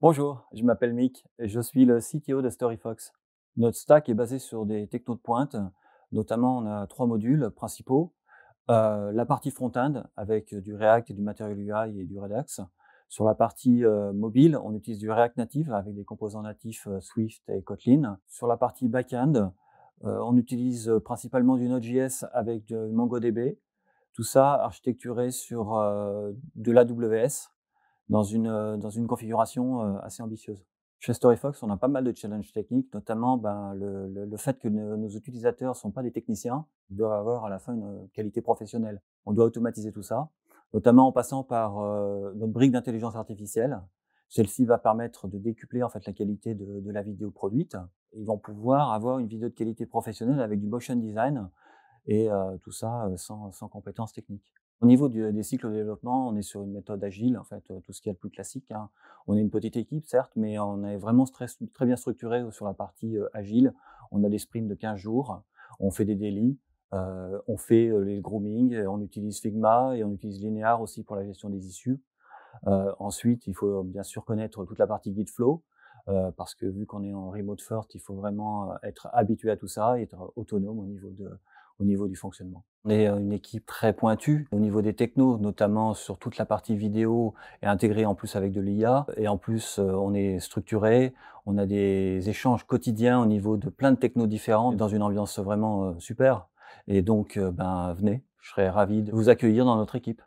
Bonjour, je m'appelle Mick et je suis le CTO de StoryFox. Notre stack est basé sur des technos de pointe, notamment on a trois modules principaux. Euh, la partie front-end avec du React et du Material UI et du Redux. Sur la partie euh, mobile, on utilise du React native avec des composants natifs euh, Swift et Kotlin. Sur la partie back-end, on utilise principalement du Node.js avec du MongoDB. Tout ça architecturé sur de l'AWS dans une, dans une configuration assez ambitieuse. Chez StoryFox, on a pas mal de challenges techniques, notamment ben, le, le, fait que nos utilisateurs ne sont pas des techniciens, ils doivent avoir à la fin une qualité professionnelle. On doit automatiser tout ça, notamment en passant par notre brique d'intelligence artificielle. Celle-ci va permettre de décupler en fait la qualité de, la vidéo produite. Ils vont pouvoir avoir une vidéo de qualité professionnelle avec du motion design et tout ça sans, sans compétences techniques. Au niveau des cycles de développement, on est sur une méthode agile, en fait, euh, tout ce qui est le plus classique. Hein. On est une petite équipe, certes, mais on est vraiment très, bien structuré euh, sur la partie euh, agile. On a des sprints de 15 jours, on fait des délits, on fait les grooming, on utilise Figma et on utilise Linear aussi pour la gestion des issues. ensuite, il faut bien sûr connaître toute la partie guide flow, parce que vu qu'on est en remote first, il faut vraiment être habitué à tout ça, et être autonome au niveau de, au niveau du fonctionnement. On est euh, une équipe très pointue au niveau des technos, notamment sur toute la partie vidéo et intégrée en plus avec de l'IA. Et en plus, euh, on est structuré, on a des échanges quotidiens au niveau de plein de technos différents dans une ambiance vraiment euh, super. Et donc, ben, venez, je serais ravi de vous accueillir dans notre équipe.